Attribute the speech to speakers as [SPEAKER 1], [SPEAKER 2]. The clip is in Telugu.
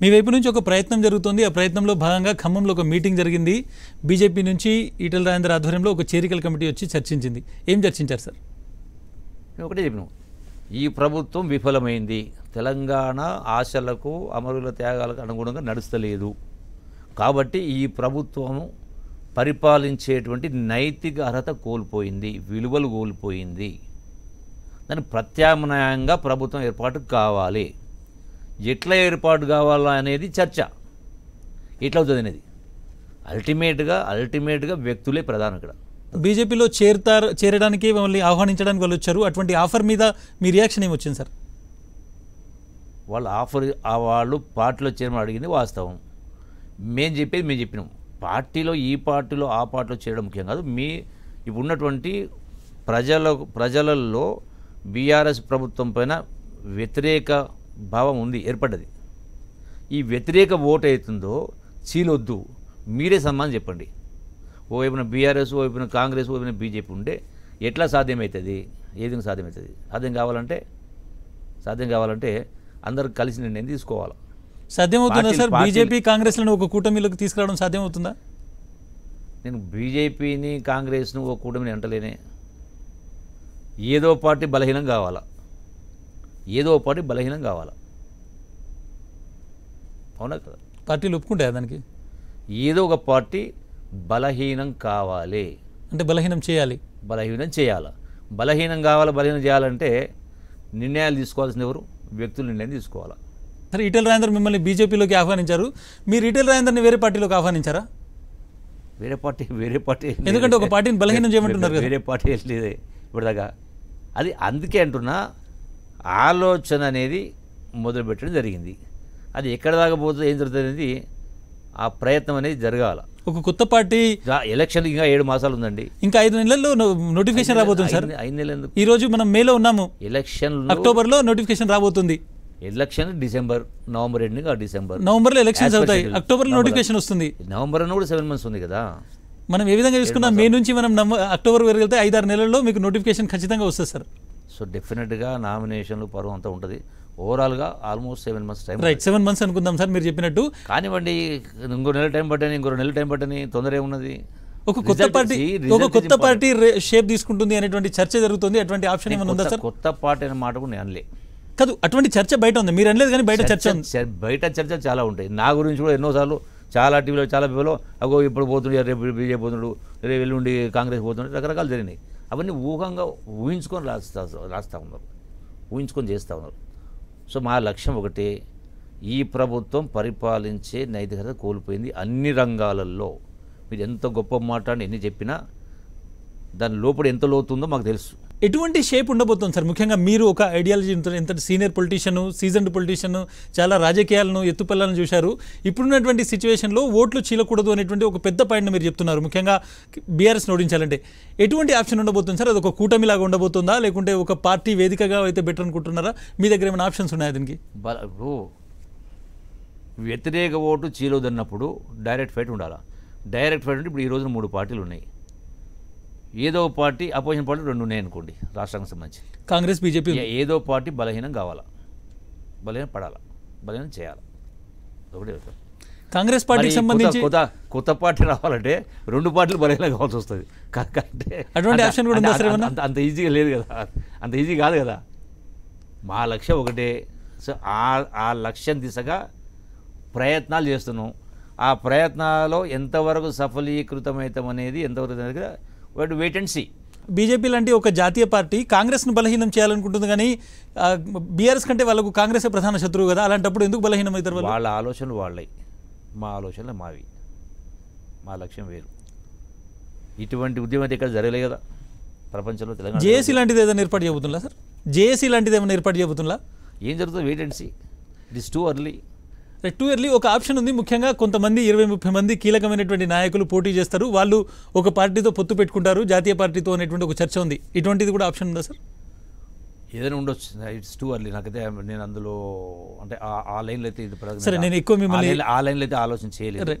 [SPEAKER 1] మీ వైపు నుంచి ఒక ప్రయత్నం జరుగుతుంది ఆ ప్రయత్నంలో భాగంగా ఖమ్మంలో ఒక మీటింగ్ జరిగింది బీజేపీ నుంచి ఈటల రాజేంద్ర ఆధ్వర్యంలో ఒక చేరికల కమిటీ వచ్చి చర్చించింది ఏం చర్చించారు సార్
[SPEAKER 2] నేను ఒకటే చెప్పిన ఈ ప్రభుత్వం విఫలమైంది తెలంగాణ ఆశలకు అమరుల త్యాగాలకు అనుగుణంగా నడుస్తలేదు కాబట్టి ఈ ప్రభుత్వము పరిపాలించేటువంటి నైతిక అర్హత కోల్పోయింది విలువలు కోల్పోయింది దాని ప్రత్యామ్నాయంగా ప్రభుత్వం ఏర్పాటు కావాలి ఎట్లా ఏర్పాటు కావాలా అనేది చర్చ ఎట్లా అవుతుంది అనేది అల్టిమేట్గా అల్టిమేట్గా వ్యక్తులే ప్రధానం ఇక్కడ బీజేపీలో చేరుతారు
[SPEAKER 1] చేరడానికి మమ్మల్ని ఆహ్వానించడానికి
[SPEAKER 2] వాళ్ళు వచ్చారు అటువంటి ఆఫర్
[SPEAKER 1] మీద మీ రియాక్షన్ ఏమొచ్చింది సార్
[SPEAKER 2] వాళ్ళ ఆఫర్ ఆ వాళ్ళు పార్టీలో చేరమని అడిగింది వాస్తవం మేము చెప్పేది మేము చెప్పినాం పార్టీలో ఈ పార్టీలో ఆ పార్టీలో చేరడం ముఖ్యం కాదు మీ ఇప్పుడు ఉన్నటువంటి ప్రజల ప్రజలలో బీఆర్ఎస్ ప్రభుత్వం పైన వ్యతిరేక భావం ఉంది ఏర్పడ్డది ఈ వ్యతిరేక ఓటు అవుతుందో చీలొద్దు మీరే సమ్మాన్ చెప్పండి ఓవైపున బీఆర్ఎస్ ఓవైపున కాంగ్రెస్ ఓవైపున బీజేపీ ఉంటే ఎట్లా సాధ్యమవుతుంది ఏది సాధ్యమవుతుంది సాధ్యం కావాలంటే సాధ్యం కావాలంటే అందరూ కలిసి నిర్ణయం తీసుకోవాలి సాధ్యమవుతుందా సార్ బీజేపీ
[SPEAKER 1] కాంగ్రెస్లను ఒక కూటమిలోకి తీసుకురావడం సాధ్యమవుతుందా
[SPEAKER 2] నేను బీజేపీని కాంగ్రెస్ను ఒక కూటమిని అంటలేనే ఏదో పార్టీ బలహీనం కావాలా ఏదో పాటి బలహీనం కావాలి అవునా కదా పార్టీలు ఒప్పుకుంటాయా దానికి ఏదో ఒక పార్టీ బలహీనం కావాలి అంటే బలహీనం చేయాలి బలహీనం చేయాలి బలహీనం కావాలి బలహీనం చేయాలంటే నిర్ణయాలు తీసుకోవాల్సిన ఎవరు వ్యక్తులు నిర్ణయం తీసుకోవాలి సరే ఈటెల
[SPEAKER 1] రాజేందర్ మిమ్మల్ని బీజేపీలోకి ఆహ్వానించారు మీరు ఈటెల రాజేందర్ని వేరే పార్టీలోకి ఆహ్వానించారా
[SPEAKER 2] వేరే పార్టీ వేరే పార్టీ ఎందుకంటే ఒక పార్టీని బలహీనం చేయమంటున్నారు వేరే పార్టీ లేదే ఇప్పటిదాకా అది అందుకే అంటున్నా ఆలోచన అనేది మొదలుపెట్టడం జరిగింది అది ఎక్కడ దాకా ఏం జరుగుతుంది అనేది ఆ ప్రయత్నం అనేది జరగాల ఒక కొత్త పార్టీ ఎలక్షన్ ఇంకా ఏడు మాసాలు ఉందండి ఇంకా ఐదు నెలల్లో నోటిఫికేషన్ రాబోతుంది సార్ ఐదు నెలల ఈ రోజు మనం మేలో ఉన్నాము ఎలక్షన్ అక్టోబర్లో నోటిఫికేషన్ రాబోతుంది election December November ending December December నవంబర్లో ఎలక్షన్స్ అవుతాయి అక్టోబర్లో నోటిఫికేషన్ వస్తుంది నవంబర్ కూడా సెవెన్ మంత్స్ ఉంది కదా
[SPEAKER 1] మనం ఏ విధంగా చూసుకున్నా మే నుంచి మనం అక్టోబర్ వరకు వెళ్తే ఐదారు నెలల్లో మీకు నోటిఫికేషన్ ఖచ్చితంగా వస్తుంది సార్
[SPEAKER 2] సో డెఫినెట్గా నామినేషన్లు పర్వం అంతా ఉంటుంది ఓవరాల్గా almost seven months time right seven
[SPEAKER 1] months అనుకుందాం సార్
[SPEAKER 2] మీరు చెప్పినట్టు కానివ్వండి ఇంకో నెల టైం పట్టని ఇంకో నెల టైం పట్టని తొందర ఏమున్నది ఒక
[SPEAKER 1] కొత్త పార్టీ ఒక కొత్త పార్టీ షేప్ తీసుకుంటుంది అనేటువంటి చర్చ జరుగుతుంది అటువంటి ఆప్షన్ ఏమైనా ఉందా సార్ కొత్త
[SPEAKER 2] పార్టీ అనే మాట కూడా నేను అనలే
[SPEAKER 1] కాదు అటువంటి చర్చ బయట ఉంది మీరు అనలేదు కానీ బయట చర్చ
[SPEAKER 2] బయట చర్చ చాలా ఉంటాయి నా గురించి కూడా ఎన్నోసార్లు చాలా టీవీలో చాలా పీపులో అగో ఇప్పుడు పోతుండే రేపు బీజేపీ పోతున్నాడు రేపు ఎల్లుండి కాంగ్రెస్ పోతుండే రకరకాలు జరిగినాయి అవన్నీ ఊహంగా ఊహించుకొని రాస్తా రాస్తూ ఉన్నారు ఊహించుకొని చేస్తూ ఉన్నారు సో మా లక్ష్యం ఒకటి ఈ ప్రభుత్వం పరిపాలించే నైతికత కోల్పోయింది అన్ని రంగాలలో మీరు ఎంత గొప్ప మాట అని ఎన్ని చెప్పినా దాని లోపల ఎంత లోతుందో మాకు తెలుసు ఎటువంటి షేప్ ఉండబోతుంది సార్ ముఖ్యంగా
[SPEAKER 1] మీరు ఒక ఐడియాలజీ ఎంత సీనియర్ పొలిటీషియన్ సీజన్డ్ పొలిటీషియన్ చాలా రాజకీయాలను ఎత్తుపల్లను చూశారు ఇప్పుడున్నటువంటి సిచ్యువేషన్లో ఓట్లు చీలకూడదు అనేటువంటి ఒక పెద్ద పాయింట్ మీరు చెప్తున్నారు ముఖ్యంగా బీఆర్ఎస్ని ఓడించాలంటే ఎటువంటి ఆప్షన్ ఉండబోతుంది సార్ అది ఒక కూటమిలాగా ఉండబోతుందా లేకుంటే ఒక పార్టీ వేదికగా అయితే బెటర్ అనుకుంటున్నారా మీ దగ్గర ఏమైనా ఆప్షన్స్ ఉన్నాయా దీనికి
[SPEAKER 2] వ్యతిరేక ఓటు చీలదన్నప్పుడు డైరెక్ట్ ఫైట్ ఉండాలా డైరెక్ట్ ఫైట్ అంటే ఇప్పుడు ఈ రోజున మూడు పార్టీలు ఉన్నాయి ఏదో పార్టీ అపోజిషన్ పార్టీ రెండు ఉన్నాయి అనుకోండి రాష్ట్రానికి సంబంధించి కాంగ్రెస్ బీజేపీ ఏదో పార్టీ బలహీనం కావాలా బలహీనం పడాలా బలహీనం చేయాలి ఒకటే కాంగ్రెస్ పార్టీకి సంబంధించి కొత్త కొత్త పార్టీ రావాలంటే రెండు పార్టీలు బలహీనం కావాల్సి వస్తుంది కాకంటే అటువంటి ఆప్షన్ కూడా అంత అంత ఈజీగా లేదు కదా అంత ఈజీ కాదు కదా మా లక్ష్యం ఒకటే సో ఆ లక్ష్యం దిశగా ప్రయత్నాలు చేస్తున్నాం ఆ ప్రయత్నాల్లో ఎంతవరకు సఫలీకృతమవుతాం అనేది ఎంతవరకు వాడు వెయిట్ అండ్ సీ బీజేపీ లాంటి ఒక జాతీయ పార్టీ కాంగ్రెస్ను బలహీనం చేయాలనుకుంటుంది
[SPEAKER 1] కానీ బీఆర్ఎస్ కంటే వాళ్ళకు కాంగ్రెసే ప్రధాన శత్రువు కదా అలాంటప్పుడు ఎందుకు బలహీనం అవుతారు వాళ్ళ
[SPEAKER 2] ఆలోచనలు వాళ్ళవి మా ఆలోచనలు మావి మా లక్ష్యం వేరు ఇటువంటి ఉద్యమం ఇక్కడ జరగలే కదా ప్రపంచంలో తెలంగాణ జేఏసీ
[SPEAKER 1] లాంటిది ఏదైనా ఏర్పాటు చేయబోతుందా సార్ జేఏసీ లాంటిది ఏమైనా ఏర్పాటు చేయబోతుందా ఏం జరుగుతుంది wait and see it is too early too early ఒక ఆప్షన్ ఉంది ముఖ్యంగా కొంతమంది ఇరవై ముప్పై మంది కీలకమైనటువంటి నాయకులు పోటీ చేస్తారు వాళ్ళు ఒక పార్టీతో పొత్తు పెట్టుకుంటారు జాతీయ పార్టీతో అనేటువంటి ఒక చర్చ ఉంది ఇటువంటిది కూడా ఆప్షన్ ఉందా సార్
[SPEAKER 2] ఏదైనా ఉండొచ్చు ఇట్స్ టూ అర్లీ నాకైతే నేను అందులో అంటే ఆ లైన్లో అయితే ఇది సరే నేను ఎక్కువ మిమ్మల్ని ఆ లైన్లో అయితే ఆలోచన చేయలేదు